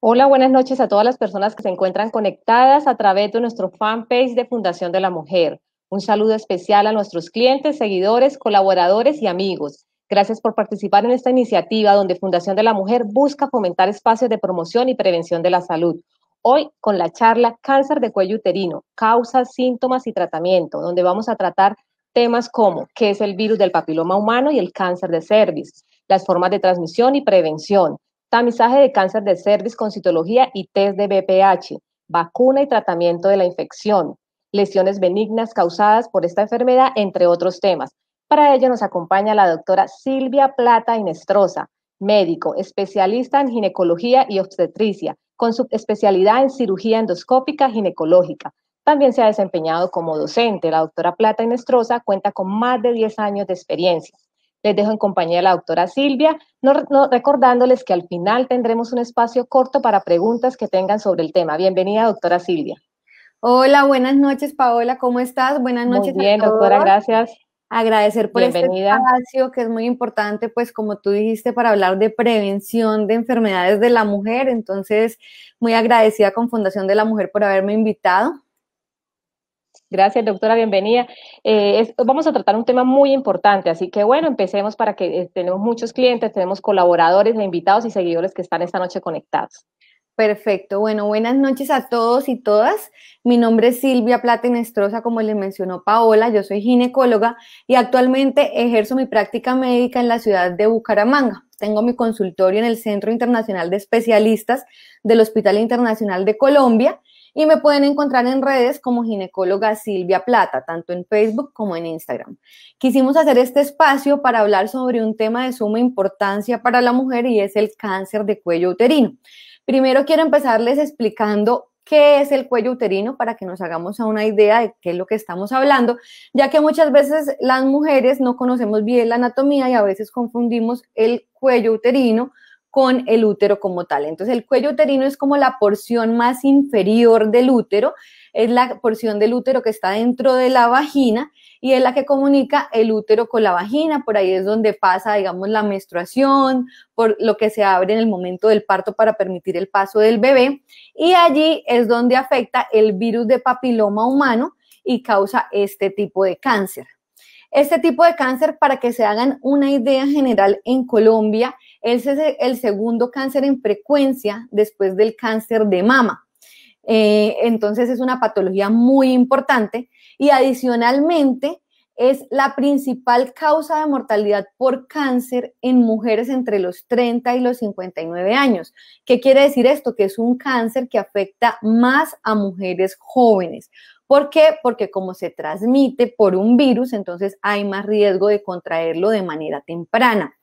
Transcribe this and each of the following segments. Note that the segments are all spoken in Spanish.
Hola, buenas noches a todas las personas que se encuentran conectadas a través de nuestro fanpage de Fundación de la Mujer. Un saludo especial a nuestros clientes, seguidores, colaboradores y amigos. Gracias por participar en esta iniciativa donde Fundación de la Mujer busca fomentar espacios de promoción y prevención de la salud. Hoy con la charla Cáncer de cuello uterino, causas, síntomas y tratamiento, donde vamos a tratar temas como qué es el virus del papiloma humano y el cáncer de cervix, las formas de transmisión y prevención, tamizaje de cáncer de cervix con citología y test de BPH, vacuna y tratamiento de la infección, lesiones benignas causadas por esta enfermedad, entre otros temas. Para ello nos acompaña la doctora Silvia Plata Inestrosa, médico, especialista en ginecología y obstetricia, con su especialidad en cirugía endoscópica ginecológica. También se ha desempeñado como docente. La doctora Plata Inestrosa cuenta con más de 10 años de experiencia. Les dejo en compañía de la doctora Silvia, no, recordándoles que al final tendremos un espacio corto para preguntas que tengan sobre el tema. Bienvenida, doctora Silvia. Hola, buenas noches, Paola, ¿cómo estás? Buenas noches. Muy bien, doctora, gracias. Agradecer por este espacio que es muy importante, pues como tú dijiste, para hablar de prevención de enfermedades de la mujer. Entonces, muy agradecida con Fundación de la Mujer por haberme invitado. Gracias, doctora, bienvenida. Eh, vamos a tratar un tema muy importante, así que bueno, empecemos para que eh, tenemos muchos clientes, tenemos colaboradores e invitados y seguidores que están esta noche conectados. Perfecto, bueno, buenas noches a todos y todas. Mi nombre es Silvia Plata como les mencionó Paola, yo soy ginecóloga y actualmente ejerzo mi práctica médica en la ciudad de Bucaramanga. Tengo mi consultorio en el Centro Internacional de Especialistas del Hospital Internacional de Colombia y me pueden encontrar en redes como ginecóloga Silvia Plata, tanto en Facebook como en Instagram. Quisimos hacer este espacio para hablar sobre un tema de suma importancia para la mujer y es el cáncer de cuello uterino. Primero quiero empezarles explicando qué es el cuello uterino para que nos hagamos una idea de qué es lo que estamos hablando, ya que muchas veces las mujeres no conocemos bien la anatomía y a veces confundimos el cuello uterino con el útero como tal. Entonces el cuello uterino es como la porción más inferior del útero, es la porción del útero que está dentro de la vagina y es la que comunica el útero con la vagina, por ahí es donde pasa, digamos, la menstruación, por lo que se abre en el momento del parto para permitir el paso del bebé y allí es donde afecta el virus de papiloma humano y causa este tipo de cáncer. Este tipo de cáncer, para que se hagan una idea general en Colombia, ese es el segundo cáncer en frecuencia después del cáncer de mama. Eh, entonces es una patología muy importante y adicionalmente es la principal causa de mortalidad por cáncer en mujeres entre los 30 y los 59 años. ¿Qué quiere decir esto? Que es un cáncer que afecta más a mujeres jóvenes. ¿Por qué? Porque como se transmite por un virus, entonces hay más riesgo de contraerlo de manera temprana.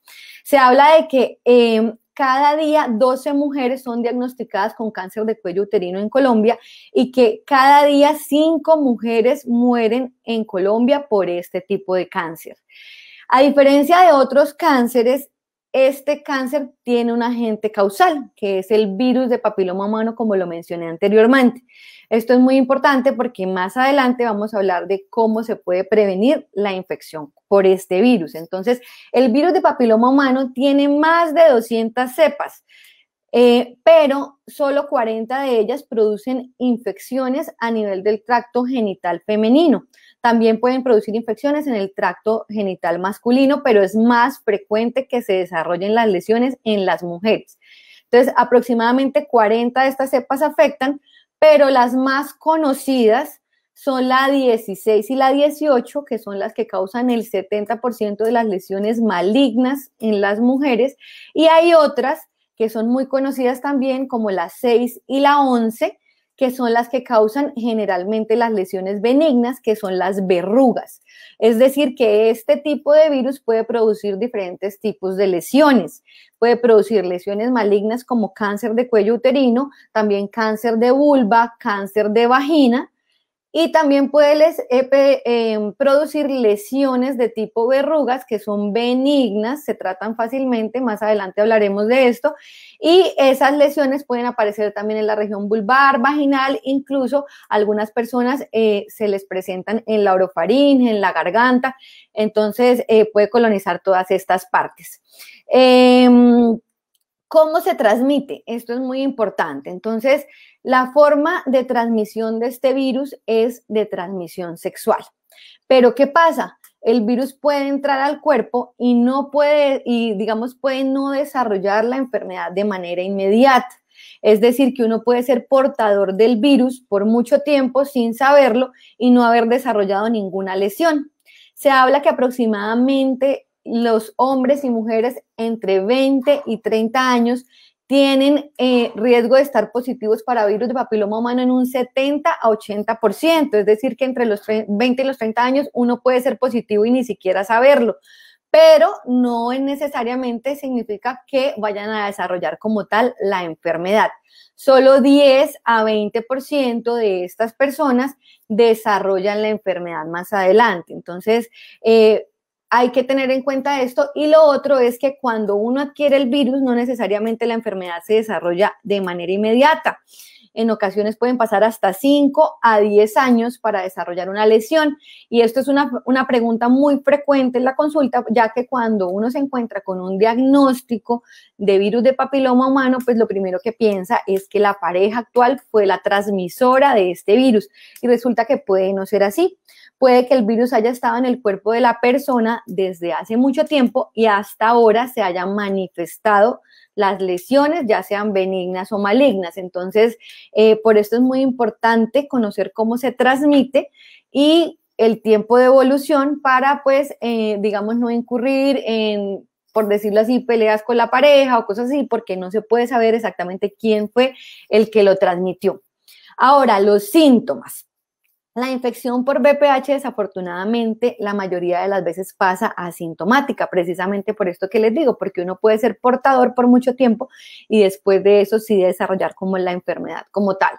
Se habla de que em, cada día 12 mujeres son diagnosticadas con cáncer de cuello uterino en Colombia y que cada día 5 mujeres mueren en Colombia por este tipo de cáncer. A diferencia de otros cánceres, este cáncer tiene un agente causal, que es el virus de papiloma humano, como lo mencioné anteriormente. Esto es muy importante porque más adelante vamos a hablar de cómo se puede prevenir la infección por este virus. Entonces, el virus de papiloma humano tiene más de 200 cepas. Eh, pero solo 40 de ellas producen infecciones a nivel del tracto genital femenino. También pueden producir infecciones en el tracto genital masculino, pero es más frecuente que se desarrollen las lesiones en las mujeres. Entonces, aproximadamente 40 de estas cepas afectan pero las más conocidas son la 16 y la 18, que son las que causan el 70% de las lesiones malignas en las mujeres, y hay otras que son muy conocidas también, como la 6 y la 11, que son las que causan generalmente las lesiones benignas, que son las verrugas. Es decir, que este tipo de virus puede producir diferentes tipos de lesiones. Puede producir lesiones malignas como cáncer de cuello uterino, también cáncer de vulva, cáncer de vagina, y también puede eh, em, producir lesiones de tipo verrugas que son benignas, se tratan fácilmente, más adelante hablaremos de esto, y esas lesiones pueden aparecer también en la región vulvar, vaginal, incluso algunas personas eh, se les presentan en la orofaringe, en la garganta, entonces eh, puede colonizar todas estas partes. Em, ¿Cómo se transmite? Esto es muy importante. Entonces, la forma de transmisión de este virus es de transmisión sexual. Pero ¿qué pasa? El virus puede entrar al cuerpo y no puede, y digamos, puede no desarrollar la enfermedad de manera inmediata. Es decir, que uno puede ser portador del virus por mucho tiempo sin saberlo y no haber desarrollado ninguna lesión. Se habla que aproximadamente los hombres y mujeres entre 20 y 30 años tienen eh, riesgo de estar positivos para virus de papiloma humano en un 70 a 80%, es decir, que entre los 20 y los 30 años uno puede ser positivo y ni siquiera saberlo, pero no necesariamente significa que vayan a desarrollar como tal la enfermedad. Solo 10 a 20% de estas personas desarrollan la enfermedad más adelante. Entonces, eh, hay que tener en cuenta esto. Y lo otro es que cuando uno adquiere el virus, no necesariamente la enfermedad se desarrolla de manera inmediata. En ocasiones pueden pasar hasta 5 a 10 años para desarrollar una lesión. Y esto es una, una, pregunta muy frecuente en la consulta, ya que cuando uno se encuentra con un diagnóstico de virus de papiloma humano, pues lo primero que piensa es que la pareja actual fue la transmisora de este virus. Y resulta que puede no ser así puede que el virus haya estado en el cuerpo de la persona desde hace mucho tiempo y hasta ahora se hayan manifestado las lesiones, ya sean benignas o malignas. Entonces, eh, por esto es muy importante conocer cómo se transmite y el tiempo de evolución para, pues, eh, digamos, no incurrir en por decirlo así, peleas con la pareja o cosas así, porque no se puede saber exactamente quién fue el que lo transmitió. Ahora, los síntomas. La infección por VPH desafortunadamente la mayoría de las veces pasa asintomática, precisamente por esto que les digo, porque uno puede ser portador por mucho tiempo y después de eso sí desarrollar como la enfermedad como tal.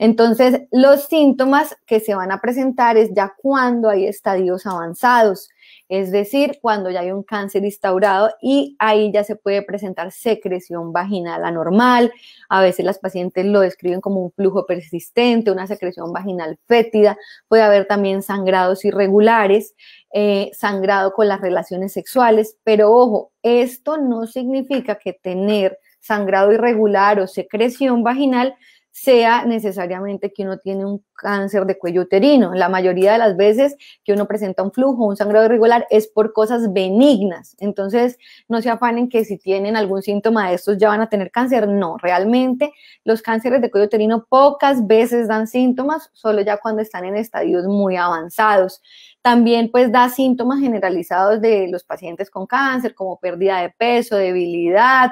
Entonces, los síntomas que se van a presentar es ya cuando hay estadios avanzados es decir, cuando ya hay un cáncer instaurado y ahí ya se puede presentar secreción vaginal anormal. A veces las pacientes lo describen como un flujo persistente, una secreción vaginal fétida, puede haber también sangrados irregulares, eh, sangrado con las relaciones sexuales, pero ojo, esto no significa que tener sangrado irregular o secreción vaginal sea necesariamente que uno tiene un cáncer de cuello uterino. La mayoría de las veces que uno presenta un flujo, un sangrado irregular, es por cosas benignas. Entonces, no se afanen que si tienen algún síntoma de estos ya van a tener cáncer. No, realmente los cánceres de cuello uterino pocas veces dan síntomas, solo ya cuando están en estadios muy avanzados. También pues da síntomas generalizados de los pacientes con cáncer, como pérdida de peso, debilidad,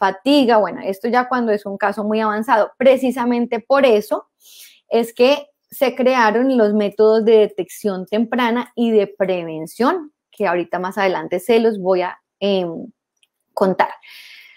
fatiga, bueno, esto ya cuando es un caso muy avanzado. Precisamente por eso es que se crearon los métodos de detección temprana y de prevención, que ahorita más adelante se los voy a em, contar.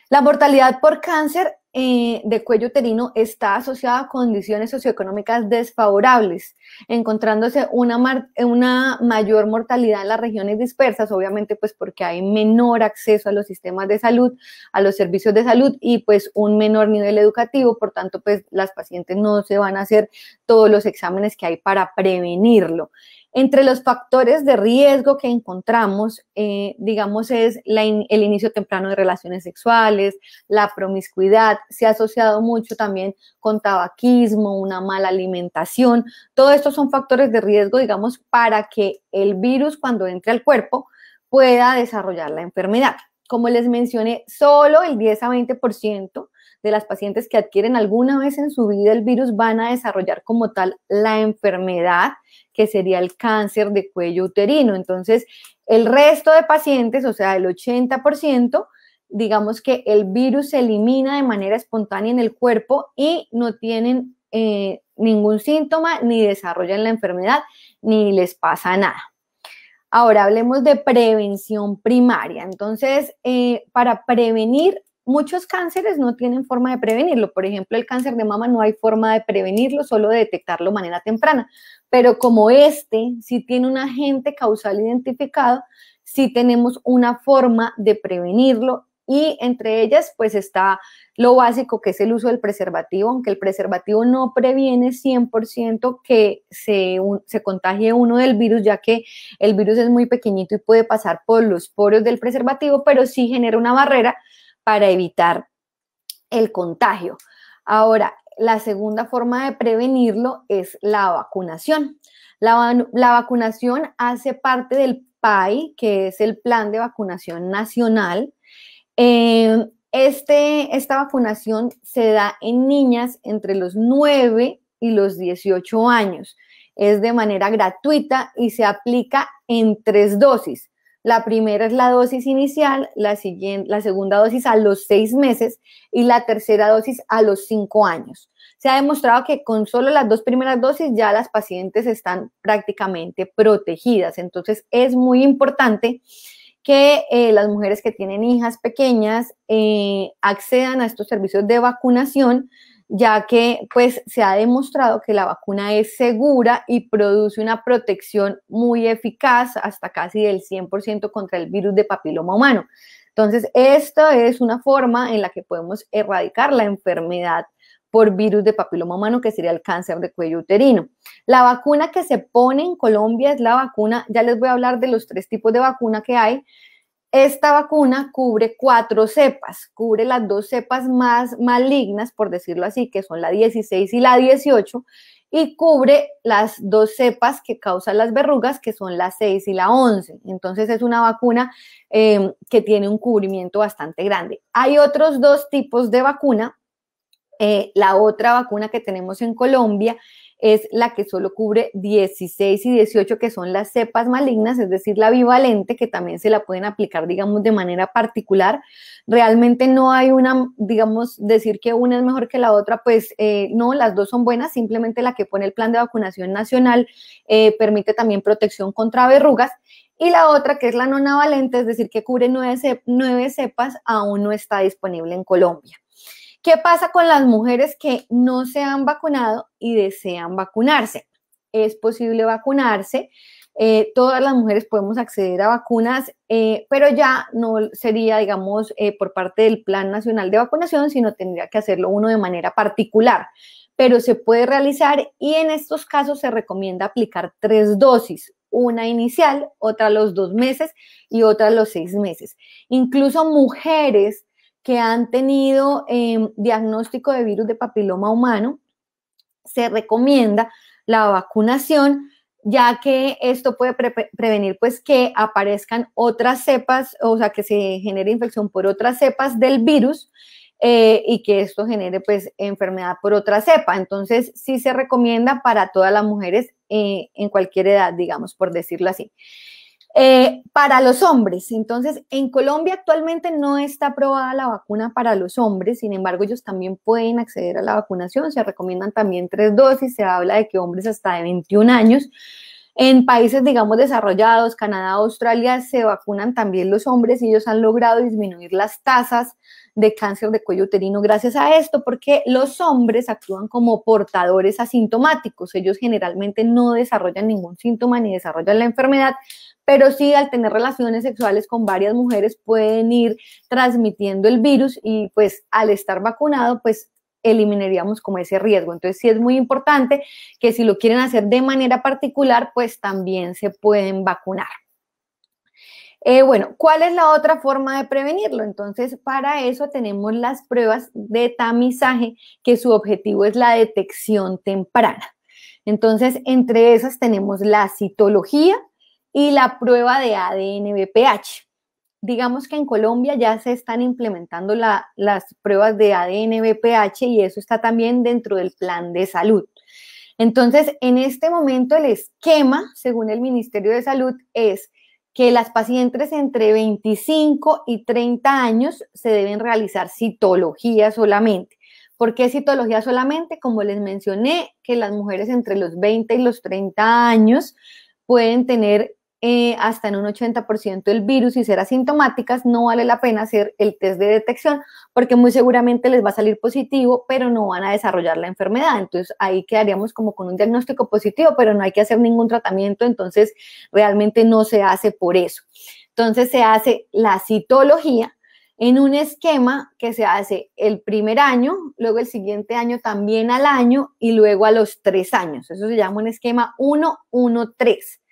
La mortalidad por cáncer eh, de cuello uterino está asociada a condiciones socioeconómicas desfavorables, encontrándose una, eh, una mayor mortalidad en las regiones dispersas, obviamente pues porque hay menor acceso a los sistemas de salud, a los servicios de salud y pues un menor nivel educativo, por tanto pues las pacientes no se van a hacer todos los exámenes que hay para prevenirlo. Entre los factores de riesgo que encontramos, eh, digamos, es el inicio temprano de relaciones sexuales, la promiscuidad, se ha asociado mucho también con tabaquismo, una mala alimentación. Todo esto son factores de riesgo, digamos, para que el virus cuando entre al cuerpo pueda desarrollar la enfermedad. Como les mencioné, solo el 10 a 20% de las pacientes que adquieren alguna vez en su vida el virus van a desarrollar como tal la enfermedad que sería el cáncer de cuello uterino. Entonces, el resto de pacientes, o sea, el 80%, digamos que el virus se elimina de manera espontánea en el cuerpo y no tienen eh, ningún síntoma, ni desarrollan la enfermedad, ni les pasa nada. Ahora hablemos de prevención primaria. Entonces, eh, para prevenir Muchos cánceres no tienen forma de prevenirlo. Por ejemplo, el cáncer de mama no hay forma de prevenirlo, solo de detectarlo de manera temprana. Pero como este sí tiene un agente causal identificado, sí tenemos una forma de prevenirlo y entre ellas pues está lo básico que es el uso del preservativo, aunque el preservativo no previene 100% que se, se, contagie uno del virus, ya que el virus es muy pequeñito y puede pasar por los poros del preservativo, pero sí genera una barrera para evitar el contagio. Ahora, la segunda forma de prevenirlo es la vacunación. La, vacunación hace parte del PAI, que es el Plan de Vacunación Nacional. Em, este, esta vacunación se da en niñas entre los 9 y los 18 años. Es de manera gratuita y se aplica en tres dosis. La primera es la dosis inicial, la, la segunda dosis a los seis meses y la tercera dosis a los cinco años. Se ha demostrado que con solo las dos primeras dosis ya las pacientes están prácticamente protegidas. Entonces es muy importante que eh, las mujeres que tienen hijas pequeñas eh, accedan a estos servicios de vacunación ya que pues se ha demostrado que la vacuna es segura y produce una protección muy eficaz hasta casi del 100% contra el virus de papiloma humano. Entonces, esta es una forma en la que podemos erradicar la enfermedad por virus de papiloma humano, que sería el cáncer de cuello uterino. La vacuna que se pone en Colombia es la vacuna, ya les voy a hablar de los tres tipos de vacuna que hay, esta vacuna cubre cuatro cepas, cubre las dos cepas más malignas, por decirlo así, que son la 16 y la 18, y cubre las dos cepas que causan las verrugas, que son la 6 y la 11. Entonces es una vacuna em, que tiene un cubrimiento bastante grande. Hay otros dos tipos de vacuna. Eh, la otra vacuna que tenemos en Colombia es la que solo cubre 16 y 18, que son las cepas malignas, es decir, la bivalente, que también se la pueden aplicar, digamos, de manera particular. Realmente no hay una, digamos, decir que una es mejor que la otra, pues eh, no, las dos son buenas, simplemente la que pone el plan de vacunación nacional eh, permite también protección contra verrugas y la otra, que es la nonavalente, es decir, que cubre nueve, cepas, aún no está disponible en Colombia. ¿Qué pasa con las mujeres que no se han vacunado y desean vacunarse? Es posible vacunarse. Eh, todas las mujeres podemos acceder a vacunas, eh, pero ya no sería, digamos, eh, por parte del Plan Nacional de Vacunación, sino tendría que hacerlo uno de manera particular. Pero se puede realizar y en estos casos se recomienda aplicar tres dosis, una inicial, otra a los dos meses y otra a los seis meses. Incluso mujeres que han tenido em, diagnóstico de virus de papiloma humano, se recomienda la vacunación, ya que esto puede prevenir pues que aparezcan otras cepas, o sea, que se genere infección por otras cepas del virus eh, y que esto genere pues enfermedad por otra cepa. Entonces, sí se recomienda para todas las mujeres eh, en cualquier edad, digamos, por decirlo así. Eh, para los hombres, entonces en Colombia actualmente no está aprobada la vacuna para los hombres, sin embargo ellos también pueden acceder a la vacunación, se recomiendan también tres dosis, se habla de que hombres hasta de 21 años, en países, digamos, desarrollados, Canadá, Australia, se vacunan también los hombres y ellos han logrado disminuir las tasas de cáncer de cuello uterino gracias a esto, porque los hombres actúan como portadores asintomáticos. Ellos generalmente no desarrollan ningún síntoma ni desarrollan la enfermedad, pero sí al tener relaciones sexuales con varias mujeres pueden ir transmitiendo el virus y pues al estar vacunado pues eliminaríamos como ese riesgo. Entonces sí es muy importante que si lo quieren hacer de manera particular pues también se pueden vacunar. Eh, bueno, ¿cuál es la otra forma de prevenirlo? Entonces, para eso tenemos las pruebas de tamizaje, que su objetivo es la detección temprana. Entonces, entre esas tenemos la citología, y la prueba de ADN-BPH. Digamos que en Colombia ya se están implementando las pruebas de ADN-BPH y eso está también dentro del plan de salud. Entonces, en este momento el esquema, según el Ministerio de Salud, es que las pacientes entre 25 y 30 años se deben realizar citología solamente. ¿Por qué citología solamente? Como les mencioné, que las mujeres entre los 20 y los 30 años pueden tener eh, hasta en un 80% el virus y ser asintomáticas, no vale la pena hacer el test de detección porque muy seguramente les va a salir positivo, pero no van a desarrollar la enfermedad. Entonces ahí quedaríamos como con un diagnóstico positivo, pero no hay que hacer ningún tratamiento, entonces realmente no se hace por eso. Entonces se hace la citología en un esquema que se hace el primer año, luego el siguiente año también al año y luego a los tres años. Eso se llama un esquema 113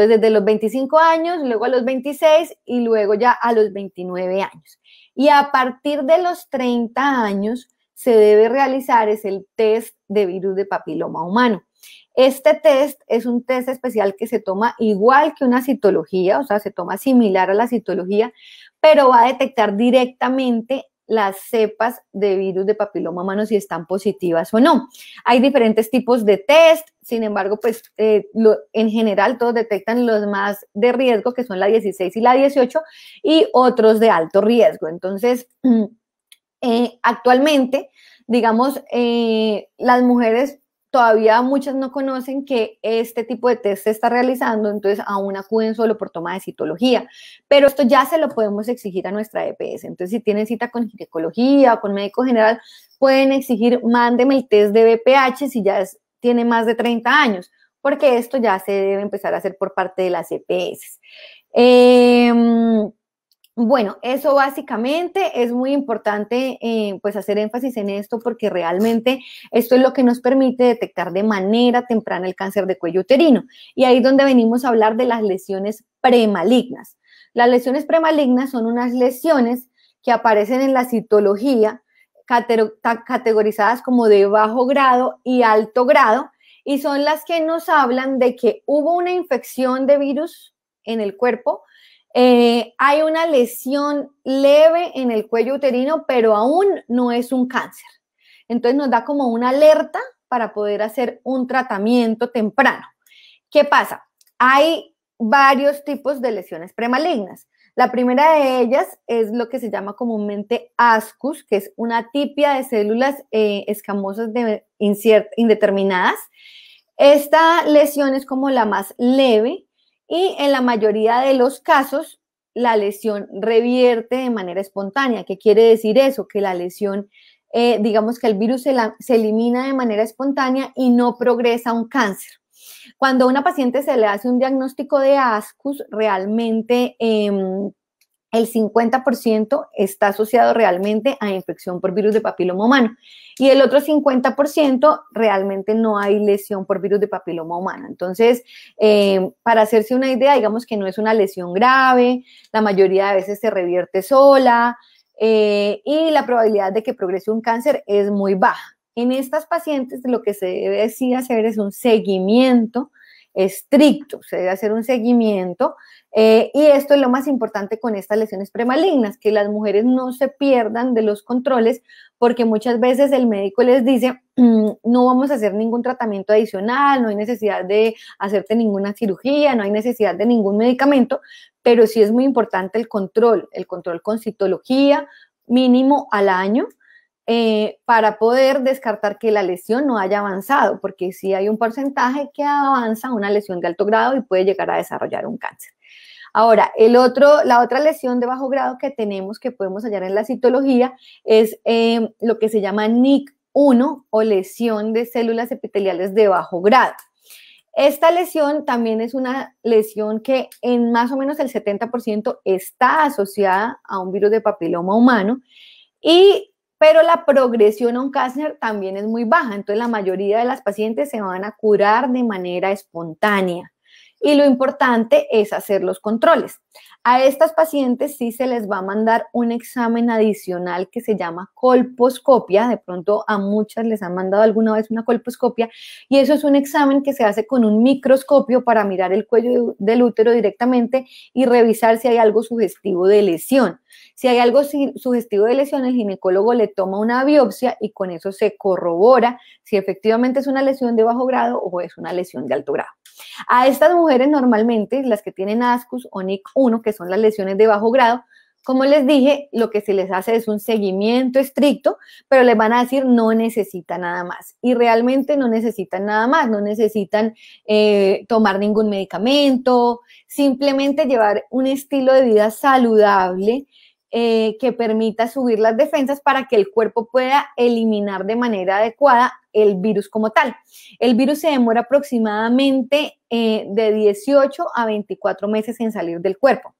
entonces, desde los 25 años, luego a los 26 y luego ya a los 29 años. Y a partir de los 30 años se debe realizar es el test de virus de papiloma humano. Este test es un test especial que se toma igual que una citología, o sea, se toma similar a la citología, pero va a detectar directamente las cepas de virus de papiloma humano si están positivas o no. Hay diferentes tipos de test, sin embargo, pues eh, en general todos detectan los más de riesgo, que son la 16 y la 18, y otros de alto riesgo. Entonces, eh, actualmente, digamos, eh, las mujeres todavía muchas no conocen que este tipo de test se está realizando, entonces aún acuden solo por toma de citología, pero esto ya se lo podemos exigir a nuestra EPS. Entonces, si tienen cita con ginecología o con médico general, pueden exigir, mándeme el test de BPH si ya tiene más de 30 años, porque esto ya se debe empezar a hacer por parte de las EPS. Em, bueno, eso básicamente es muy importante, eh, pues hacer énfasis en esto porque realmente esto es lo que nos permite detectar de manera temprana el cáncer de cuello uterino. Y ahí es donde venimos a hablar de las lesiones premalignas. Las lesiones premalignas son unas lesiones que aparecen en la citología categorizadas como de bajo grado y alto grado y son las que nos hablan de que hubo una infección de virus en el cuerpo eh, hay una lesión leve en el cuello uterino, pero aún no es un cáncer. Entonces nos da como una alerta para poder hacer un tratamiento temprano. ¿Qué pasa? Hay varios tipos de lesiones premalignas. La primera de ellas es lo que se llama comúnmente ascus, que es una tipia de células eh, escamosas de indeterminadas. Esta lesión es como la más leve, y en la mayoría de los casos la lesión revierte de manera espontánea. ¿Qué quiere decir eso? Que la lesión, eh, digamos que el virus se, elimina de manera espontánea y no progresa un cáncer. Cuando a una paciente se le hace un diagnóstico de ASCUS, realmente em, el 50% está asociado realmente a infección por virus de papiloma humano y el otro 50% realmente no hay lesión por virus de papiloma humano. Entonces, eh, para hacerse una idea, digamos que no es una lesión grave, la mayoría de veces se revierte sola eh, y la probabilidad de que progrese un cáncer es muy baja. En estas pacientes lo que se debe hacer es un seguimiento estricto, se debe hacer un seguimiento eh, y esto es lo más importante con estas lesiones premalignas, que las mujeres no se pierdan de los controles porque muchas veces el médico les dice, mm, no vamos a hacer ningún tratamiento adicional, no hay necesidad de hacerte ninguna cirugía, no hay necesidad de ningún medicamento, pero sí es muy importante el control, el control con citología mínimo al año, eh, para poder descartar que la lesión no haya avanzado, porque si hay un porcentaje que avanza una lesión de alto grado y puede llegar a desarrollar un cáncer. Ahora, el otro, la otra lesión de bajo grado que tenemos, que podemos hallar en la citología, es em, lo que se llama NIC1 o lesión de células epiteliales de bajo grado. Esta lesión también es una lesión que en más o menos el 70% está asociada a un virus de papiloma humano y pero la progresión a un cáncer también es muy baja, entonces la mayoría de las pacientes se van a curar de manera espontánea. Y lo importante es hacer los controles. A estas pacientes sí se les va a mandar un examen adicional que se llama colposcopia. De pronto a muchas les han mandado alguna vez una colposcopia. Y eso es un examen que se hace con un microscopio para mirar el cuello del útero directamente y revisar si hay algo sugestivo de lesión. Si hay algo sugestivo de lesión, el ginecólogo le toma una biopsia y con eso se corrobora si efectivamente es una lesión de bajo grado o es una lesión de alto grado. A estas mujeres normalmente, las que tienen ASCUS o NIC1, que son las lesiones de bajo grado, como les dije, lo que se les hace es un seguimiento estricto, pero les van a decir no necesita nada más. Y realmente no necesitan nada más, no necesitan eh, tomar ningún medicamento, simplemente llevar un estilo de vida saludable. Eh, que permita subir las defensas para que el cuerpo pueda eliminar de manera adecuada el virus como tal. El virus se demora aproximadamente eh, de 18 a 24 meses en salir del cuerpo.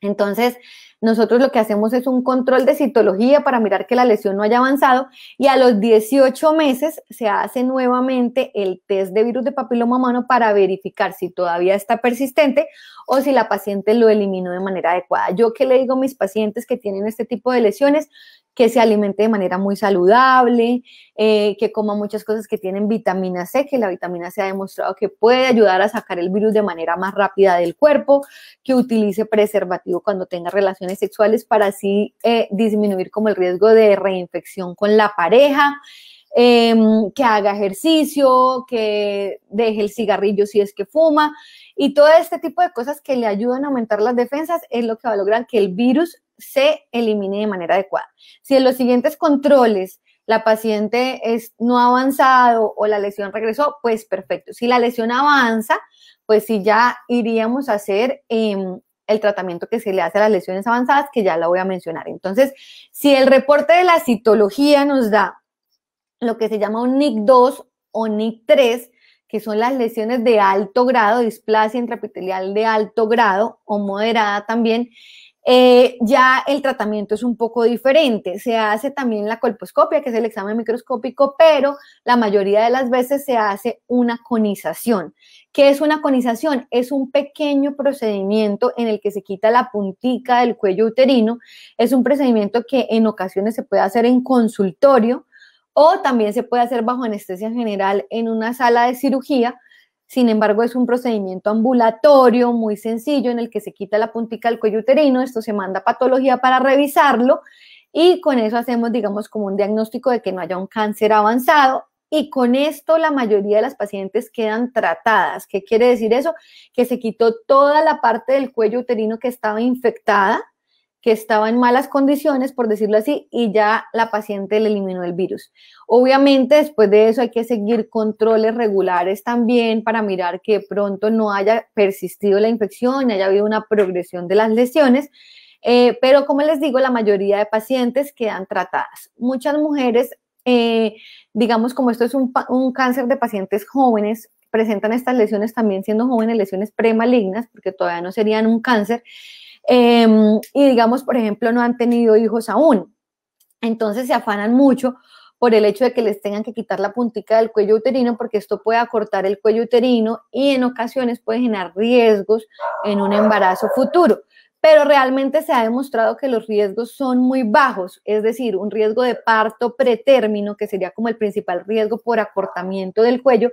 Entonces, nosotros lo que hacemos es un control de citología para mirar que la lesión no haya avanzado y a los 18 meses se hace nuevamente el test de virus de papiloma humano para verificar si todavía está persistente o si la paciente lo eliminó de manera adecuada. Yo que le digo a mis pacientes que tienen este tipo de lesiones, que se alimente de manera muy saludable, eh, que coma muchas cosas que tienen vitamina C, que la vitamina C ha demostrado que puede ayudar a sacar el virus de manera más rápida del cuerpo, que utilice preservativo cuando tenga relaciones sexuales para así eh, disminuir como el riesgo de reinfección con la pareja. Em, que haga ejercicio, que deje el cigarrillo si es que fuma y todo este tipo de cosas que le ayudan a aumentar las defensas es lo que va a lograr que el virus se elimine de manera adecuada. Si en los siguientes controles la paciente es, no ha avanzado o la lesión regresó, pues perfecto. Si la lesión avanza, pues sí ya iríamos a hacer em, el tratamiento que se le hace a las lesiones avanzadas, que ya la voy a mencionar. Entonces, si el reporte de la citología nos da lo que se llama un NIC2 o NIC3, que son las lesiones de alto grado, displasia intraepitelial de alto grado o moderada también, eh, ya el tratamiento es un poco diferente. Se hace también la colposcopia, que es el examen microscópico, pero la mayoría de las veces se hace una conización. ¿Qué es una conización? Es un pequeño procedimiento en el que se quita la puntica del cuello uterino. Es un procedimiento que en ocasiones se puede hacer en consultorio o también se puede hacer bajo anestesia general en una sala de cirugía. Sin embargo, es un procedimiento ambulatorio muy sencillo en el que se quita la puntica del cuello uterino, esto se manda a patología para revisarlo y con eso hacemos, digamos, como un diagnóstico de que no haya un cáncer avanzado y con esto la mayoría de las pacientes quedan tratadas. ¿Qué quiere decir eso? Que se quitó toda la parte del cuello uterino que estaba infectada, estaba en malas condiciones, por decirlo así, y ya la paciente le eliminó el virus. Obviamente, después de eso hay que seguir controles regulares también para mirar que pronto no haya persistido la infección, haya habido una progresión de las lesiones. Eh, pero como les digo, la mayoría de pacientes quedan tratadas. Muchas mujeres, eh, digamos, como esto es un, un cáncer de pacientes jóvenes, presentan estas lesiones también siendo jóvenes, lesiones premalignas, porque todavía no serían un cáncer. Em, y digamos, por ejemplo, no han tenido hijos aún. Entonces se afanan mucho por el hecho de que les tengan que quitar la puntica del cuello uterino porque esto puede acortar el cuello uterino y en ocasiones puede generar riesgos en un embarazo futuro. Pero realmente se ha demostrado que los riesgos son muy bajos, es decir, un riesgo de parto pretérmino, que sería como el principal riesgo por acortamiento del cuello,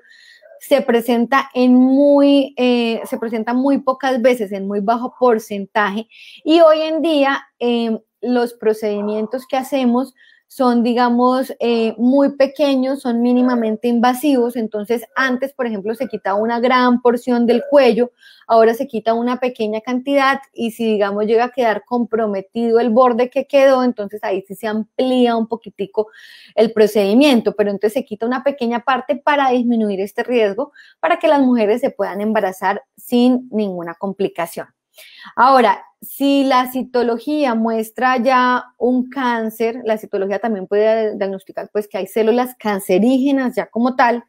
se presenta en muy, eh, se presenta muy pocas veces, en muy bajo porcentaje. Y hoy en día eh, los procedimientos que hacemos son, digamos, eh, muy pequeños, son mínimamente invasivos. Entonces, antes, por ejemplo, se quitaba una gran porción del cuello, ahora se quita una pequeña cantidad y si, digamos, llega a quedar comprometido el borde que quedó, entonces ahí sí se amplía un poquitico el procedimiento, pero entonces se quita una pequeña parte para disminuir este riesgo, para que las mujeres se puedan embarazar sin ninguna complicación. Ahora, si la citología muestra ya un cáncer, la citología también puede diagnosticar pues que hay células cancerígenas ya como tal,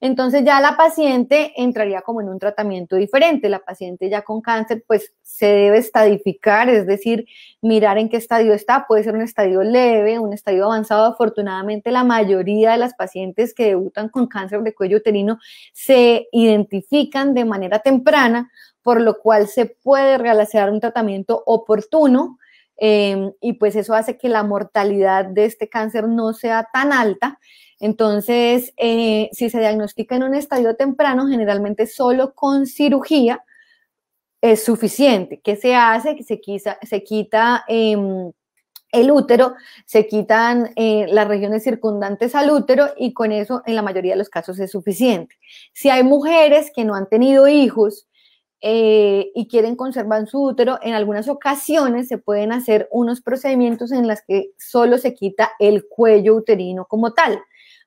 entonces ya la paciente entraría como en un tratamiento diferente. La paciente ya con cáncer pues se debe estadificar, es decir, mirar en qué estadio está. Puede ser un estadio leve, un estadio avanzado. Afortunadamente la mayoría de las pacientes que debutan con cáncer de cuello uterino se identifican de manera temprana por lo cual se puede realizar un tratamiento oportuno em, y pues eso hace que la mortalidad de este cáncer no sea tan alta. Entonces, eh, si se diagnostica en un estadio temprano, generalmente solo con cirugía es suficiente. ¿Qué se hace? Se, se quita em, el útero, se quitan eh, las regiones circundantes al útero y con eso en la mayoría de los casos es suficiente. Si hay mujeres que no han tenido hijos eh, y quieren conservar su útero, en algunas ocasiones se pueden hacer unos procedimientos en las que solo se quita el cuello uterino como tal,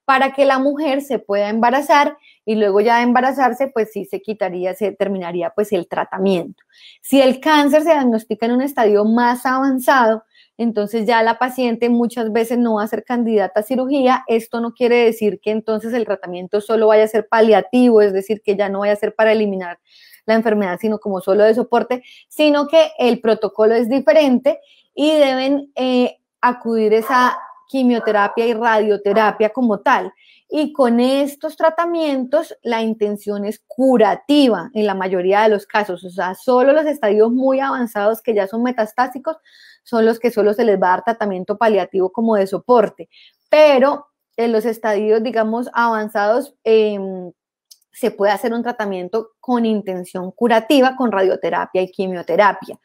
para que la mujer se pueda embarazar y luego ya de embarazarse, pues sí se quitaría, se terminaría pues el tratamiento. Si el cáncer se diagnostica en un estadio más avanzado, entonces ya la paciente muchas veces no va a ser candidata a cirugía. Esto no quiere decir que entonces el tratamiento solo vaya a ser paliativo, es decir, que ya no vaya a ser para eliminar la enfermedad, sino como solo de soporte, sino que el protocolo es diferente y deben eh, acudir esa quimioterapia y radioterapia como tal. Y con estos tratamientos la intención es curativa en la mayoría de los casos. O sea, solo los estadios muy avanzados que ya son metastásicos son los que solo se les va a dar tratamiento paliativo como de soporte. Pero en los estadios, digamos, avanzados, en em, se puede hacer un tratamiento con intención curativa, con radioterapia y quimioterapia.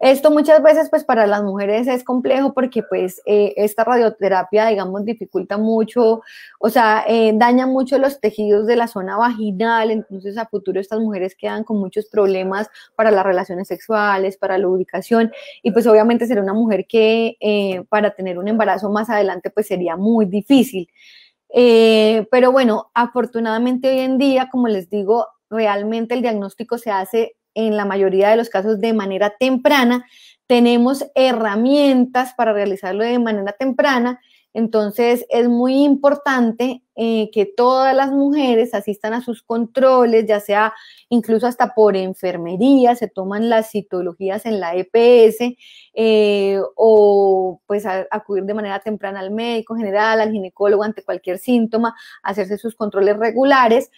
Esto muchas veces pues para las mujeres es complejo porque pues eh, esta radioterapia digamos dificulta mucho, o sea, eh, daña mucho los tejidos de la zona vaginal, entonces a futuro estas mujeres quedan con muchos problemas para las relaciones sexuales, para la ubicación y pues obviamente ser una mujer que eh, para tener un embarazo más adelante pues sería muy difícil. Eh, pero bueno, afortunadamente hoy en día, como les digo, realmente el diagnóstico se hace en la mayoría de los casos de manera temprana. Tenemos herramientas para realizarlo de manera temprana. Entonces es muy importante eh, que todas las mujeres asistan a sus controles, ya sea incluso hasta por enfermería, se toman las citologías en la EPS eh, o pues acudir de manera temprana al médico general, al ginecólogo ante cualquier síntoma, hacerse sus controles regulares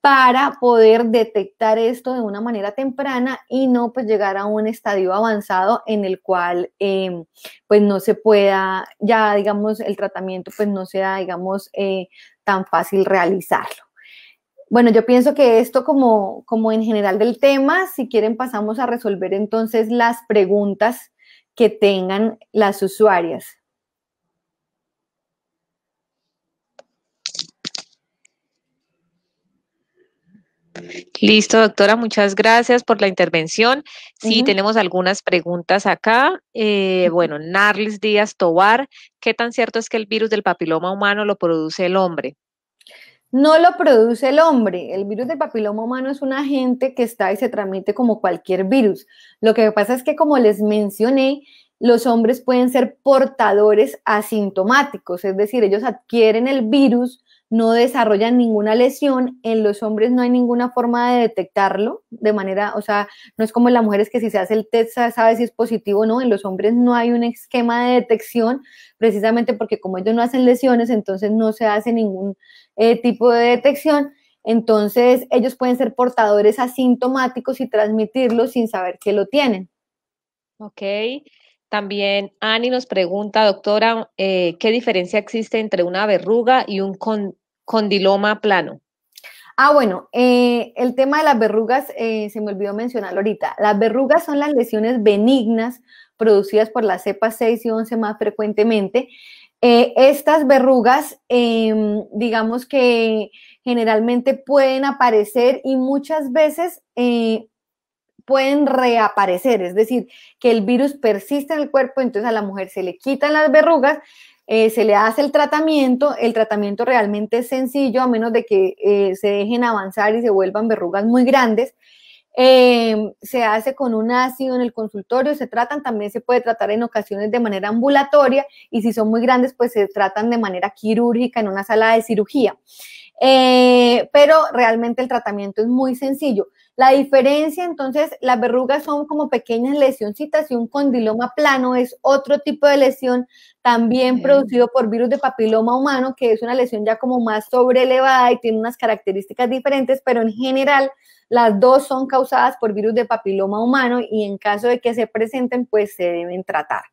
para poder detectar esto de una manera temprana y no pues llegar a un estadio avanzado en el cual em, pues no se pueda ya digamos el tratamiento pues no sea digamos eh, tan fácil realizarlo. Bueno, yo pienso que esto como, como en general del tema, si quieren pasamos a resolver entonces las preguntas que tengan las usuarias. Listo, doctora, muchas gracias por la intervención. Sí, tenemos algunas preguntas acá. Eh, bueno, Narles Díaz Tobar, ¿qué tan cierto es que el virus del papiloma humano lo produce el hombre? No lo produce el hombre. El virus del papiloma humano es un agente que está y se transmite como cualquier virus. Lo que pasa es que, como les mencioné, los hombres pueden ser portadores asintomáticos, es decir, ellos adquieren el virus no desarrollan ninguna lesión, en los hombres no hay ninguna forma de detectarlo, de manera, o sea, no es como en las mujeres que si se hace el test sabe si es positivo o no, en los hombres no hay un esquema de detección, precisamente porque como ellos no hacen lesiones, entonces no se hace ningún eh, tipo de detección, entonces ellos pueden ser portadores asintomáticos y transmitirlo sin saber que lo tienen. Ok, también Ani nos pregunta, doctora, eh, ¿qué diferencia existe entre una verruga y un condiloma plano? Ah, bueno, eh, el tema de las verrugas eh, se me olvidó mencionar ahorita. Las verrugas son las lesiones benignas producidas por la cepa 6 y 11 más frecuentemente. estas verrugas, em, digamos que generalmente pueden aparecer y muchas veces pueden reaparecer, es decir, que el virus persiste en el cuerpo, entonces a la mujer se le quitan las verrugas, eh, se le hace el tratamiento, el tratamiento realmente es sencillo, a menos de que eh, se dejen avanzar y se vuelvan verrugas muy grandes. Eh, se hace con un ácido en el consultorio, se tratan, también se puede tratar en ocasiones de manera ambulatoria y si son muy grandes, pues se tratan de manera quirúrgica en una sala de cirugía. Eh, pero realmente el tratamiento es muy sencillo. La diferencia, entonces, las verrugas son como pequeñas lesioncitas y un condiloma plano es otro tipo de lesión también producido por virus de papiloma humano, que es una lesión ya como más sobreelevada y tiene unas características diferentes, pero en general las dos son causadas por virus de papiloma humano y en caso de que se presenten, pues se deben tratar.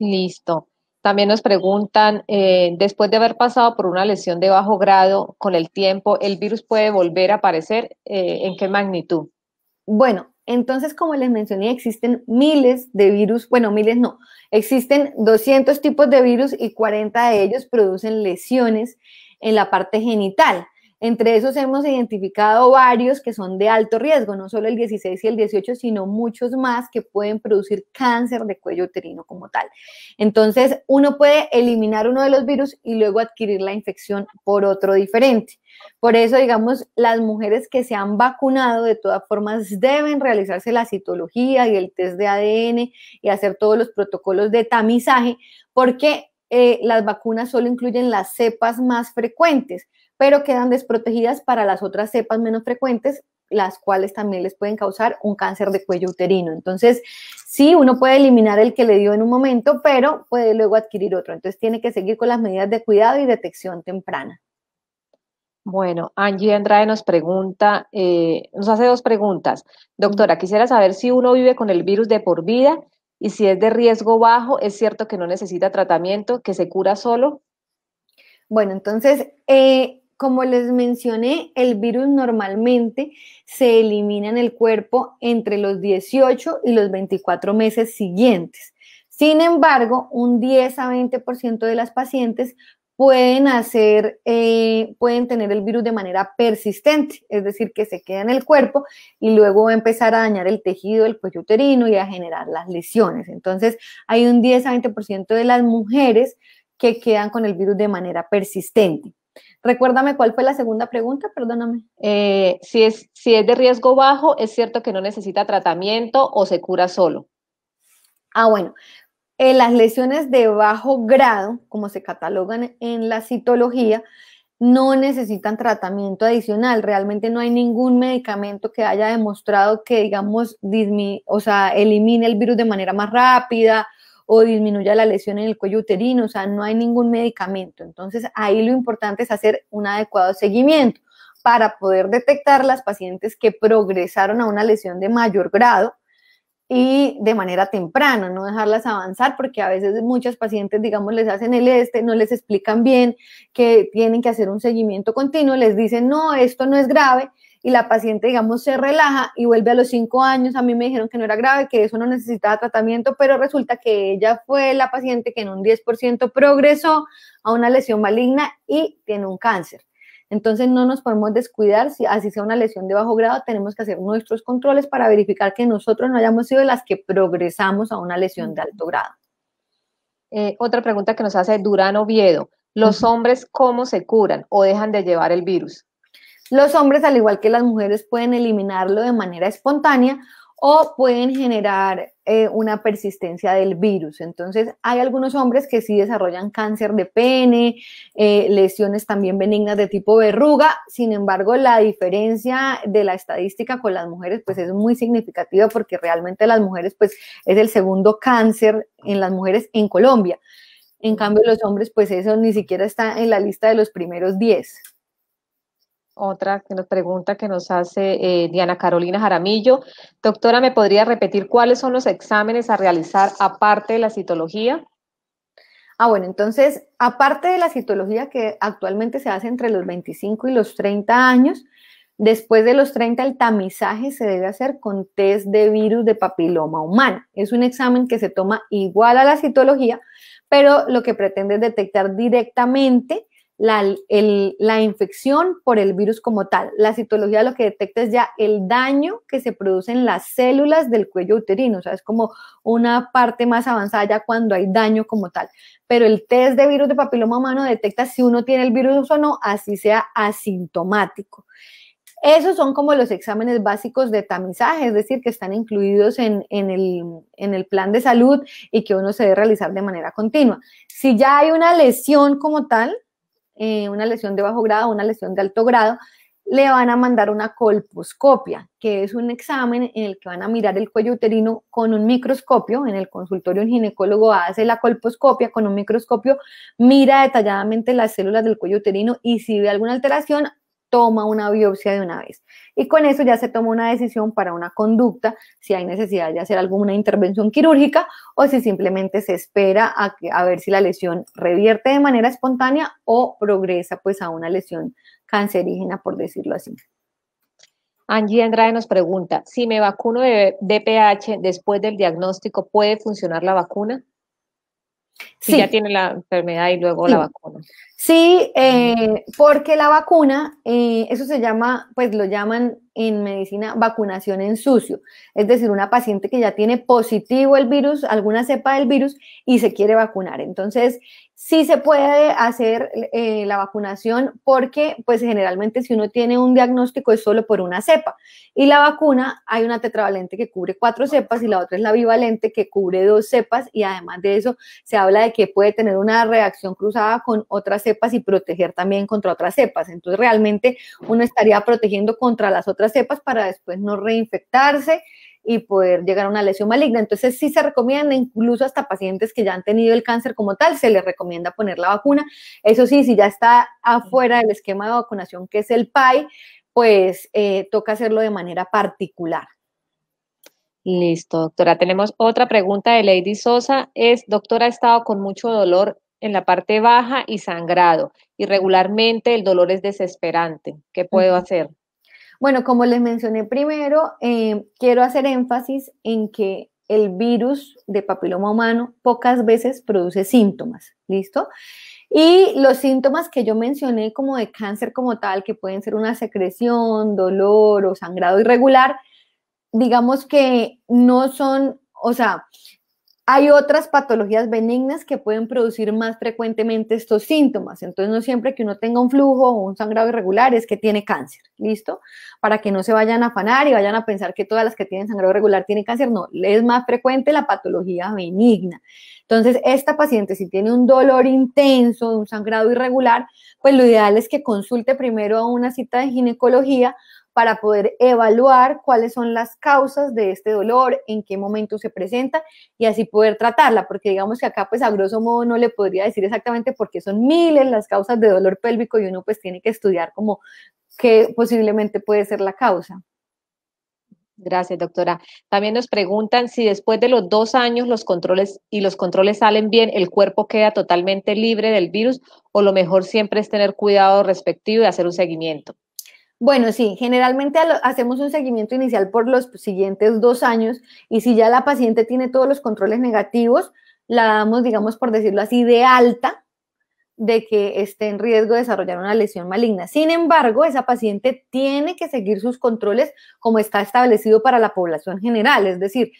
Listo. También nos preguntan, eh, después de haber pasado por una lesión de bajo grado, con el tiempo, ¿el virus puede volver a aparecer? Eh, ¿En qué magnitud? Bueno, entonces, como les mencioné, existen miles de virus, bueno, miles no, existen 200 tipos de virus y 40 de ellos producen lesiones en la parte genital. Entre esos hemos identificado varios que son de alto riesgo, no solo el 16 y el 18, sino muchos más que pueden producir cáncer de cuello uterino como tal. Entonces, uno puede eliminar uno de los virus y luego adquirir la infección por otro diferente. Por eso, digamos, las mujeres que se han vacunado de todas formas deben realizarse la citología y el test de ADN y hacer todos los protocolos de tamizaje porque eh, las vacunas solo incluyen las cepas más frecuentes pero quedan desprotegidas para las otras cepas menos frecuentes, las cuales también les pueden causar un cáncer de cuello uterino. Entonces, sí, uno puede eliminar el que le dio en un momento, pero puede luego adquirir otro. Entonces, tiene que seguir con las medidas de cuidado y detección temprana. Bueno, Angie Andrade nos pregunta, eh, nos hace dos preguntas. Doctora, quisiera saber si uno vive con el virus de por vida y si es de riesgo bajo, ¿es cierto que no necesita tratamiento, que se cura solo? Bueno, entonces, eh, como les mencioné, el virus normalmente se elimina en el cuerpo entre los 18 y los 24 meses siguientes. Sin embargo, un 10 a 20% de las pacientes pueden hacer, eh, pueden tener el virus de manera persistente, es decir, que se queda en el cuerpo y luego va a empezar a dañar el tejido del cuello uterino y a generar las lesiones. Entonces, hay un 10 a 20% de las mujeres que quedan con el virus de manera persistente. Recuérdame cuál fue la segunda pregunta, perdóname. Eh, si, es, si es de riesgo bajo, ¿es cierto que no necesita tratamiento o se cura solo? Ah, bueno. Eh, las lesiones de bajo grado, como se catalogan en la citología, no necesitan tratamiento adicional. Realmente no hay ningún medicamento que haya demostrado que, digamos, o sea, elimine el virus de manera más rápida o disminuya la lesión en el cuello uterino, o sea, no hay ningún medicamento. Entonces, ahí lo importante es hacer un adecuado seguimiento para poder detectar las pacientes que progresaron a una lesión de mayor grado y de manera temprana, no dejarlas avanzar, porque a veces muchas pacientes, digamos, les hacen el este, no les explican bien que tienen que hacer un seguimiento continuo, les dicen, no, esto no es grave, y la paciente, digamos, se relaja y vuelve a los cinco años. A mí me dijeron que no era grave, que eso no necesitaba tratamiento, pero resulta que ella fue la paciente que en un 10% progresó a una lesión maligna y tiene un cáncer. Entonces no nos podemos descuidar, si así sea una lesión de bajo grado, tenemos que hacer nuestros controles para verificar que nosotros no hayamos sido las que progresamos a una lesión de alto grado. Eh, otra pregunta que nos hace Durán Oviedo, ¿los hombres cómo se curan o dejan de llevar el virus? Los hombres, al igual que las mujeres, pueden eliminarlo de manera espontánea o pueden generar eh, una persistencia del virus. Entonces, hay algunos hombres que sí desarrollan cáncer de pene, eh, lesiones también benignas de tipo verruga, sin embargo, la diferencia de la estadística con las mujeres pues es muy significativa porque realmente las mujeres pues es el segundo cáncer en las mujeres en Colombia. En cambio, los hombres pues eso ni siquiera está en la lista de los primeros 10. Otra pregunta que nos hace eh, Diana Carolina Jaramillo. Doctora, ¿me podría repetir cuáles son los exámenes a realizar aparte de la citología? Ah, bueno, entonces, aparte de la citología que actualmente se hace entre los 25 y los 30 años, Después de los 30, el tamizaje se debe hacer con test de virus de papiloma humano. Es un examen que se toma igual a la citología, pero lo que pretende es detectar directamente la, la infección por el virus como tal. La citología lo que detecta es ya el daño que se produce en las células del cuello uterino, o sea, es como una parte más avanzada ya cuando hay daño como tal. Pero el test de virus de papiloma humano detecta si uno tiene el virus o no, así sea asintomático. Esos son como los exámenes básicos de tamizaje, es decir, que están incluidos en, el, plan de salud y que uno se debe realizar de manera continua. Si ya hay una lesión como tal, eh, una lesión de bajo grado, una lesión de alto grado, le van a mandar una colposcopia, que es un examen en el que van a mirar el cuello uterino con un microscopio. En el consultorio un ginecólogo hace la colposcopia con un microscopio, mira detalladamente las células del cuello uterino y si ve alguna alteración, toma una biopsia de una vez. Y con eso ya se toma una decisión para una conducta, si hay necesidad de hacer alguna intervención quirúrgica o si simplemente se espera a, que, a ver si la lesión revierte de manera espontánea o progresa pues a una lesión cancerígena, por decirlo así. Angie Andrade nos pregunta, si me vacuno de DPH después del diagnóstico, ¿puede funcionar la vacuna? si ya tiene la enfermedad y luego la vacuna. Sí, eh, porque la vacuna, eh, eso se llama, pues lo llaman en medicina vacunación en sucio. Es decir, una paciente que ya tiene positivo el virus, alguna cepa del virus, y se quiere vacunar. Entonces, sí se puede hacer eh, la vacunación porque pues generalmente si uno tiene un diagnóstico es solo por una cepa y la vacuna hay una tetravalente que cubre cuatro cepas y la otra es la bivalente que cubre dos cepas y además de eso se habla de que puede tener una reacción cruzada con otras cepas y proteger también contra otras cepas. Entonces realmente uno estaría protegiendo contra las otras cepas para después no reinfectarse y poder llegar a una lesión maligna. Entonces sí se recomienda, incluso hasta pacientes que ya han tenido el cáncer como tal, se les recomienda poner la vacuna. Eso sí, si ya está afuera del esquema de vacunación que es el PAI, pues eh, toca hacerlo de manera particular. Listo, doctora. Tenemos otra pregunta de Lady Sosa. Es, doctora, he estado con mucho dolor en la parte baja y sangrado. Y regularmente el dolor es desesperante. ¿Qué puedo hacer? Bueno, como les mencioné primero, em, quiero hacer énfasis en que el virus de papiloma humano pocas veces produce síntomas, ¿listo? Y los síntomas que yo mencioné como de cáncer como tal, que pueden ser una secreción, dolor o sangrado irregular, digamos que no son, o sea, hay otras patologías benignas que pueden producir más frecuentemente estos síntomas. Entonces, no siempre que uno tenga un flujo o un sangrado irregular es que tiene cáncer, ¿listo? Para que no se vayan a afanar y vayan a pensar que todas las que tienen sangrado irregular tienen cáncer. No, es más frecuente la patología benigna. Entonces, esta paciente, si tiene un dolor intenso, un sangrado irregular, pues lo ideal es que consulte primero a una cita de ginecología para poder evaluar cuáles son las causas de este dolor, en qué momento se presenta y así poder tratarla, porque digamos que acá pues a grosso modo no le podría decir exactamente porque son miles las causas de dolor pélvico y uno pues tiene que estudiar como qué posiblemente puede ser la causa. Gracias, doctora. También nos preguntan si después de los dos años los controles y los controles salen bien, el cuerpo queda totalmente libre del virus o lo mejor siempre es tener cuidado respectivo y hacer un seguimiento. Bueno, sí, generalmente hacemos un seguimiento inicial por los siguientes dos años y si ya la paciente tiene todos los controles negativos, la damos, digamos, por decirlo así, de alta de que esté en riesgo de desarrollar una lesión maligna. Sin embargo, esa paciente tiene que seguir sus controles como está establecido para la población general, es decir,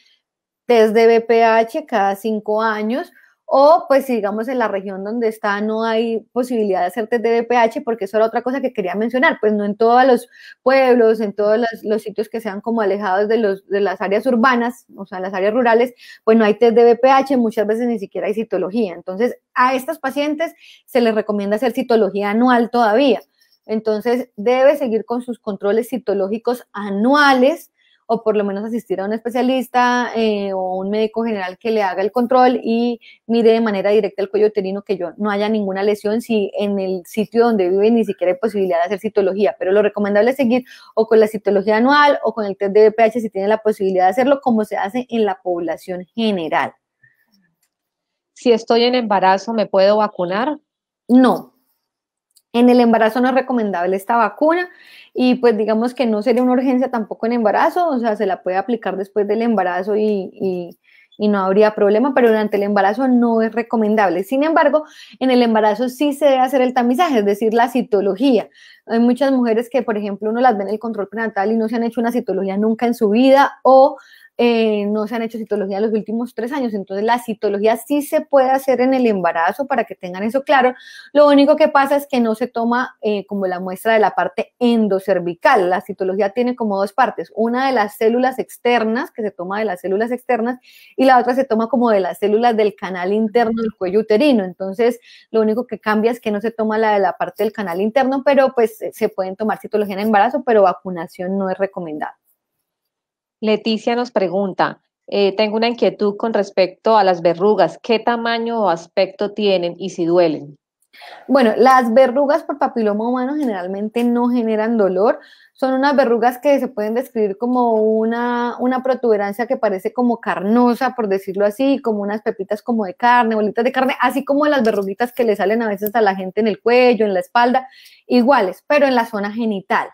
test de BPH cada cinco años, o pues digamos en la región donde está no hay posibilidad de hacer test de VPH, porque eso era otra cosa que quería mencionar, pues no en todos los pueblos, en todos los, sitios que sean como alejados de, los, de las áreas urbanas, o sea, las áreas rurales, pues no hay test de BPH, muchas veces ni siquiera hay citología. Entonces a estas pacientes se les recomienda hacer citología anual todavía. Entonces debe seguir con sus controles citológicos anuales o por lo menos asistir a un especialista eh, o un médico general que le haga el control y mire de manera directa el cuello uterino que yo no haya ninguna lesión si en el sitio donde vive ni siquiera hay posibilidad de hacer citología, pero lo recomendable es seguir o con la citología anual o con el test de BPH si tiene la posibilidad de hacerlo como se hace en la población general. Si estoy en embarazo, ¿me puedo vacunar? No, en el embarazo no es recomendable esta vacuna y pues digamos que no sería una urgencia tampoco en embarazo, o sea, se la puede aplicar después del embarazo y, no habría problema, pero durante el embarazo no es recomendable. Sin embargo, en el embarazo sí se debe hacer el tamizaje, es decir, la citología. Hay muchas mujeres que, por ejemplo, uno las ve en el control prenatal y no se han hecho una citología nunca en su vida o eh, no se han hecho citología en los últimos tres años. Entonces la citología sí se puede hacer en el embarazo para que tengan eso claro. Lo único que pasa es que no se toma eh, como la muestra de la parte endocervical. La citología tiene como dos partes. Una de las células externas, que se toma de las células externas, y la otra se toma como de las células del canal interno del cuello uterino. Entonces lo único que cambia es que no se toma la de la parte del canal interno, pero pues se pueden tomar citología en embarazo, pero vacunación no es recomendada. Leticia nos pregunta, eh, tengo una inquietud con respecto a las verrugas, ¿qué tamaño o aspecto tienen y si duelen? Bueno, las verrugas por papiloma humano generalmente no generan dolor, son unas verrugas que se pueden describir como una, una, protuberancia que parece como carnosa, por decirlo así, como unas pepitas como de carne, bolitas de carne, así como las verruguitas que le salen a veces a la gente en el cuello, en la espalda, iguales, pero en la zona genital.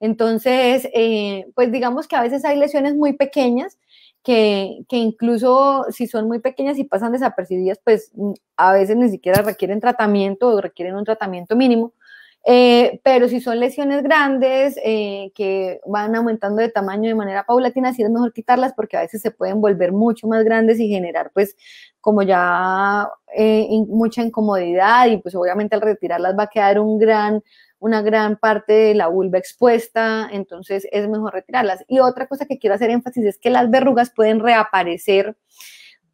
Entonces, eh, pues digamos que a veces hay lesiones muy pequeñas que, que, incluso si son muy pequeñas y pasan desapercibidas, pues mm, a veces ni siquiera requieren tratamiento o requieren un tratamiento mínimo. Eh, pero si son lesiones grandes eh, que van aumentando de tamaño de manera paulatina, sí es mejor quitarlas porque a veces se pueden volver mucho más grandes y generar pues como ya mucha incomodidad y pues obviamente al retirarlas va a quedar un gran una gran parte de la vulva expuesta, entonces es mejor retirarlas. Y otra cosa que quiero hacer énfasis es que las verrugas pueden reaparecer.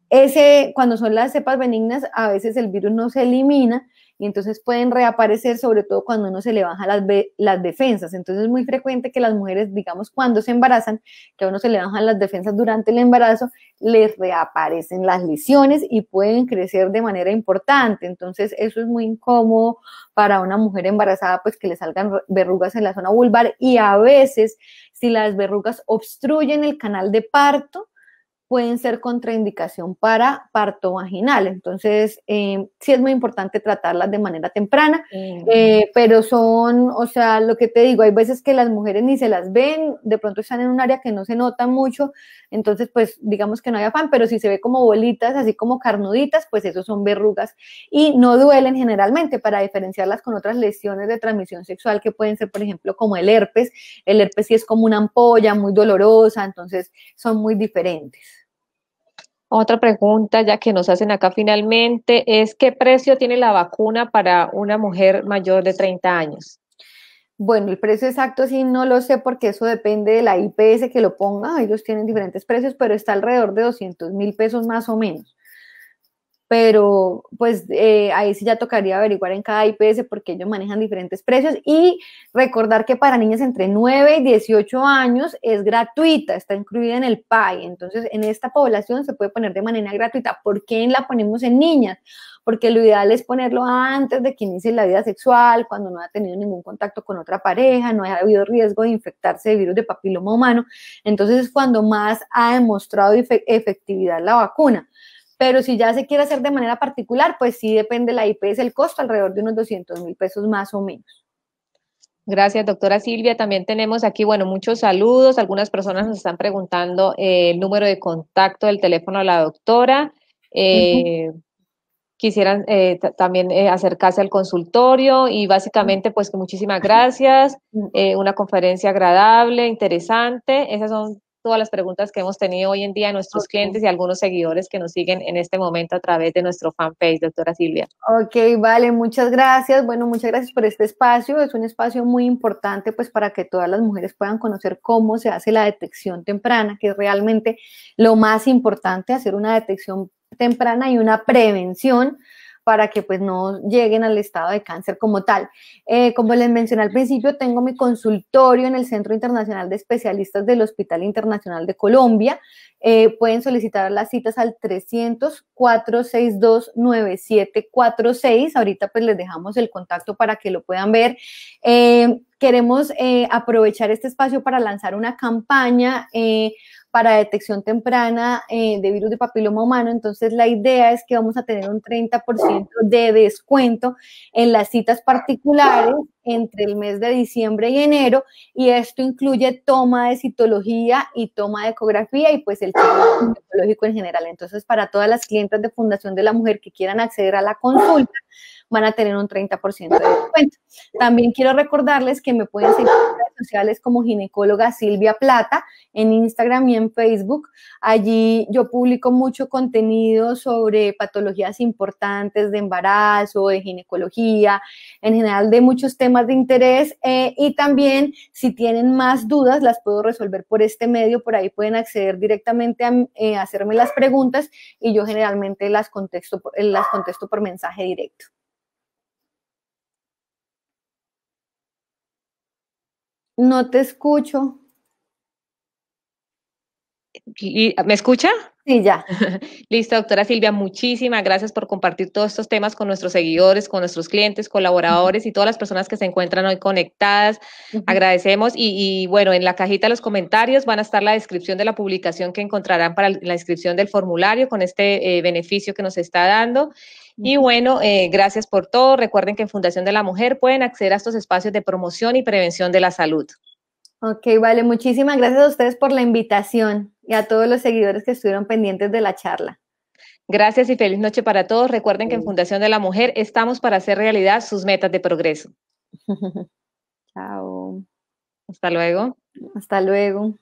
Ese, cuando son las cepas benignas, a veces el virus no se elimina, y entonces pueden reaparecer sobre todo cuando uno se le baja las, las defensas. Entonces es muy frecuente que las mujeres, digamos, cuando se embarazan, que a uno se le bajan las defensas durante el embarazo, les reaparecen las lesiones y pueden crecer de manera importante. Entonces eso es muy incómodo para una mujer embarazada, pues que le salgan verrugas en la zona vulvar y a veces si las verrugas obstruyen el canal de parto, pueden ser contraindicación para parto vaginal. Entonces, eh, sí es muy importante tratarlas de manera temprana, eh, pero son, o sea, lo que te digo, hay veces que las mujeres ni se las ven, de pronto están en un área que no se nota mucho, entonces, pues digamos que no hay afán, pero si se ve como bolitas, así como carnuditas, pues eso son verrugas y no duelen generalmente para diferenciarlas con otras lesiones de transmisión sexual que pueden ser, por ejemplo, como el herpes. El herpes sí es como una ampolla muy dolorosa, entonces son muy diferentes. Otra pregunta ya que nos hacen acá finalmente es ¿qué precio tiene la vacuna para una mujer mayor de 30 años? Bueno, el precio exacto sí no lo sé porque eso depende de la IPS que lo ponga. Ellos tienen diferentes precios, pero está alrededor de 200 mil pesos más o menos pero pues eh, ahí sí ya tocaría averiguar en cada IPS porque ellos manejan diferentes precios y recordar que para niñas entre 9 y 18 años es gratuita, está incluida en el PAI, entonces en esta población se puede poner de manera gratuita. ¿Por qué la ponemos en niñas? Porque lo ideal es ponerlo antes de que inicie la vida sexual, cuando no ha tenido ningún contacto con otra pareja, no haya habido riesgo de infectarse de virus de papiloma humano, entonces es cuando más ha demostrado efectividad la vacuna pero si ya se quiere hacer de manera particular, pues sí depende la IPS, el costo alrededor de unos 200 mil pesos más o menos. Gracias, doctora Silvia. También tenemos aquí, bueno, muchos saludos. Algunas personas nos están preguntando eh, el número de contacto del teléfono de la doctora. Eh, quisieran eh, también acercarse al consultorio y básicamente, pues, que muchísimas gracias. Mm. una conferencia agradable, interesante. Esas son todas las preguntas que hemos tenido hoy en día nuestros clientes y algunos seguidores que nos siguen en este momento a través de nuestro fanpage, doctora Silvia. Ok, vale, muchas gracias. Bueno, muchas gracias por este espacio. Es un espacio muy importante pues para que todas las mujeres puedan conocer cómo se hace la detección temprana, que es realmente lo más importante, hacer una detección temprana y una prevención para que pues no lleguen al estado de cáncer como tal. Eh, como les mencioné al principio, tengo mi consultorio en el Centro Internacional de Especialistas del Hospital Internacional de Colombia. Eh, pueden solicitar las citas al 300-462-9746. Ahorita pues les dejamos el contacto para que lo puedan ver. Eh, queremos aprovechar este espacio para lanzar una campaña para detección temprana eh, de virus de papiloma humano. Entonces, la idea es que vamos a tener un 30% de descuento en las citas particulares entre el mes de diciembre y enero y esto incluye toma de citología y toma de ecografía y pues el tema citológico en general. Entonces, para todas las clientas de Fundación de la Mujer que quieran acceder a la consulta, van a tener un 30% de descuento. También quiero recordarles que me pueden seguir en redes sociales como ginecóloga Silvia Plata, en Instagram y en Facebook. Allí yo publico mucho contenido sobre patologías importantes de embarazo, de ginecología, en general de muchos temas de interés. Eh, y también si tienen más dudas, las puedo resolver por este medio. Por ahí pueden acceder directamente a eh, hacerme las preguntas y yo generalmente las contesto, las contesto por mensaje directo. no te escucho, ¿Me escucha? Sí, ya. Listo, doctora Silvia, muchísimas gracias por compartir todos estos temas con nuestros seguidores, con nuestros clientes, colaboradores y todas las personas que se encuentran hoy conectadas. Agradecemos y, bueno, en la cajita de los comentarios van a estar la descripción de la publicación que encontrarán para la inscripción del formulario con este eh, beneficio que nos está dando. Y bueno, eh, gracias por todo. Recuerden que en Fundación de la Mujer pueden acceder a estos espacios de promoción y prevención de la salud. Ok, vale, muchísimas gracias a ustedes por la invitación y a todos los seguidores que estuvieron pendientes de la charla. Gracias y feliz noche para todos. Recuerden que en Fundación de la Mujer estamos para hacer realidad sus metas de progreso. Chao. Hasta luego. Hasta luego.